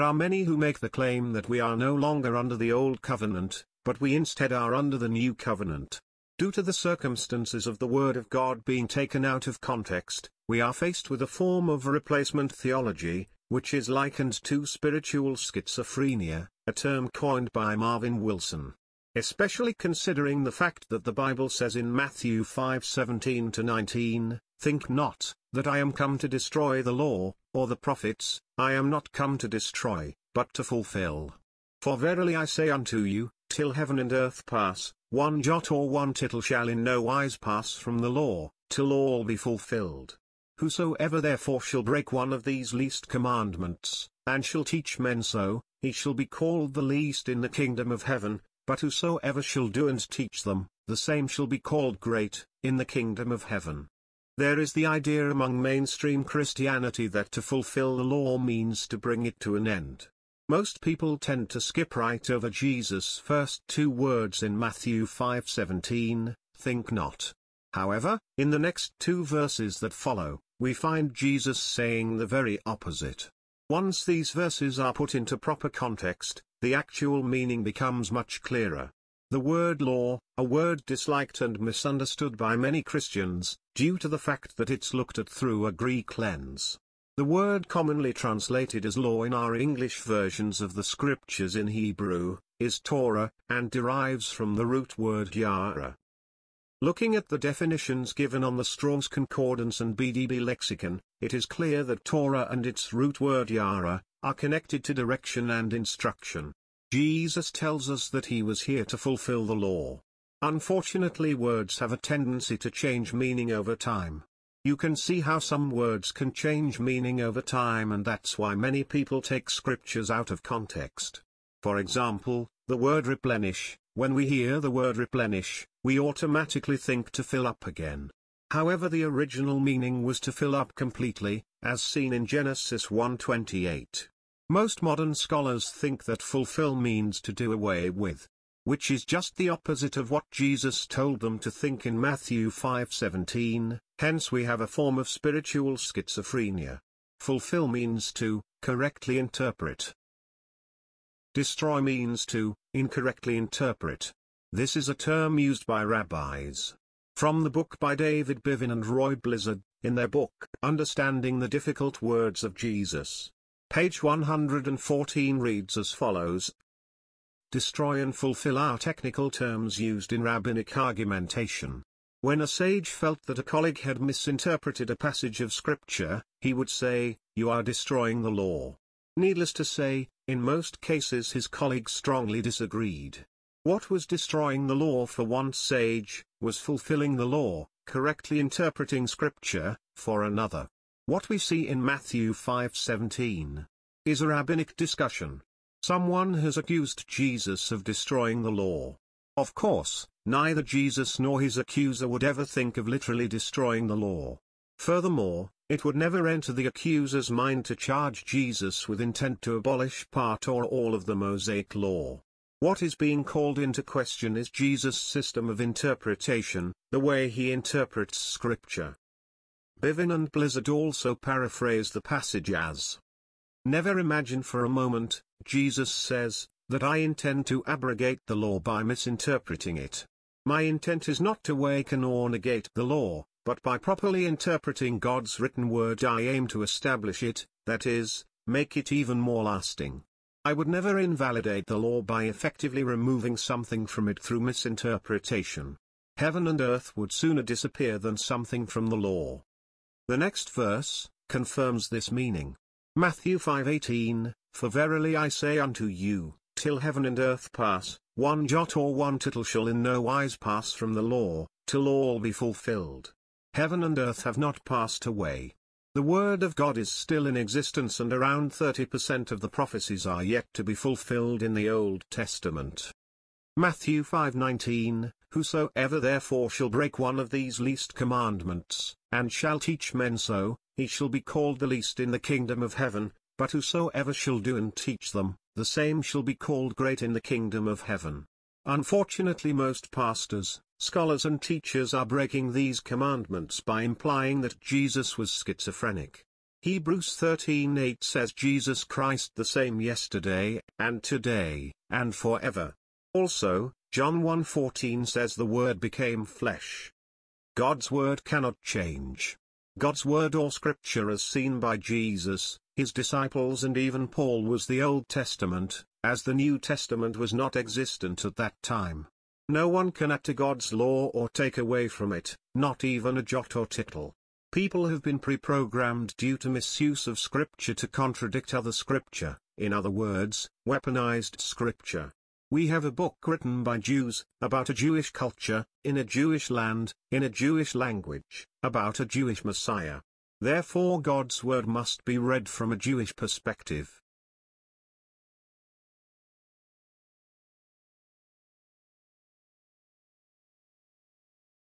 There are many who make the claim that we are no longer under the Old Covenant, but we instead are under the New Covenant. Due to the circumstances of the Word of God being taken out of context, we are faced with a form of replacement theology, which is likened to spiritual schizophrenia, a term coined by Marvin Wilson. Especially considering the fact that the Bible says in Matthew 5:17 to 19, Think not, that I am come to destroy the law, or the prophets, I am not come to destroy, but to fulfill. For verily I say unto you, till heaven and earth pass, one jot or one tittle shall in no wise pass from the law, till all be fulfilled. Whosoever therefore shall break one of these least commandments, and shall teach men so, he shall be called the least in the kingdom of heaven, but whosoever shall do and teach them, the same shall be called great, in the kingdom of heaven. There is the idea among mainstream Christianity that to fulfill the law means to bring it to an end. Most people tend to skip right over Jesus' first two words in Matthew 5:17, think not. However, in the next two verses that follow, we find Jesus saying the very opposite. Once these verses are put into proper context, the actual meaning becomes much clearer. The word law, a word disliked and misunderstood by many Christians, due to the fact that it's looked at through a Greek lens. The word commonly translated as law in our English versions of the scriptures in Hebrew, is Torah, and derives from the root word Yara. Looking at the definitions given on the Strong's Concordance and BDB lexicon, it is clear that Torah and its root word Yara, are connected to direction and instruction. Jesus tells us that he was here to fulfill the law. Unfortunately words have a tendency to change meaning over time. You can see how some words can change meaning over time and that's why many people take scriptures out of context. For example, the word replenish, when we hear the word replenish, we automatically think to fill up again. However the original meaning was to fill up completely, as seen in Genesis 1:28. Most modern scholars think that fulfill means to do away with, which is just the opposite of what Jesus told them to think in Matthew 5:17. Hence we have a form of spiritual schizophrenia. Fulfill means to correctly interpret. Destroy means to incorrectly interpret. This is a term used by rabbis. From the book by David Bivin and Roy Blizzard, in their book Understanding the Difficult Words of Jesus. Page 114 reads as follows. Destroy and fulfill are technical terms used in rabbinic argumentation. When a sage felt that a colleague had misinterpreted a passage of scripture, he would say, You are destroying the law. Needless to say, in most cases his colleague strongly disagreed. What was destroying the law for one sage, was fulfilling the law, correctly interpreting scripture, for another. What we see in Matthew 5:17 is a rabbinic discussion. Someone has accused Jesus of destroying the law. Of course, neither Jesus nor his accuser would ever think of literally destroying the law. Furthermore, it would never enter the accuser's mind to charge Jesus with intent to abolish part or all of the Mosaic law. What is being called into question is Jesus' system of interpretation, the way he interprets Scripture. Bivin and Blizzard also paraphrase the passage as, Never imagine for a moment, Jesus says, that I intend to abrogate the law by misinterpreting it. My intent is not to waken or negate the law, but by properly interpreting God's written word I aim to establish it, that is, make it even more lasting. I would never invalidate the law by effectively removing something from it through misinterpretation. Heaven and earth would sooner disappear than something from the law. The next verse confirms this meaning. Matthew 5:18 For verily I say unto you, till heaven and earth pass, one jot or one tittle shall in no wise pass from the law, till all be fulfilled. Heaven and earth have not passed away. The Word of God is still in existence and around 30% of the prophecies are yet to be fulfilled in the Old Testament. Matthew 5:19 Whosoever therefore shall break one of these least commandments, and shall teach men so, he shall be called the least in the kingdom of heaven, but whosoever shall do and teach them, the same shall be called great in the kingdom of heaven. Unfortunately most pastors, scholars and teachers are breaking these commandments by implying that Jesus was schizophrenic. Hebrews 13:8 says Jesus Christ the same yesterday, and today, and forever. Also, John 1.14 says the Word became flesh. God's Word cannot change. God's Word or Scripture as seen by Jesus, his disciples and even Paul was the Old Testament, as the New Testament was not existent at that time. No one can add to God's law or take away from it, not even a jot or tittle. People have been pre-programmed due to misuse of scripture to contradict other scripture, in other words, weaponized scripture. We have a book written by Jews, about a Jewish culture, in a Jewish land, in a Jewish language, about a Jewish Messiah. Therefore God's word must be read from a Jewish perspective.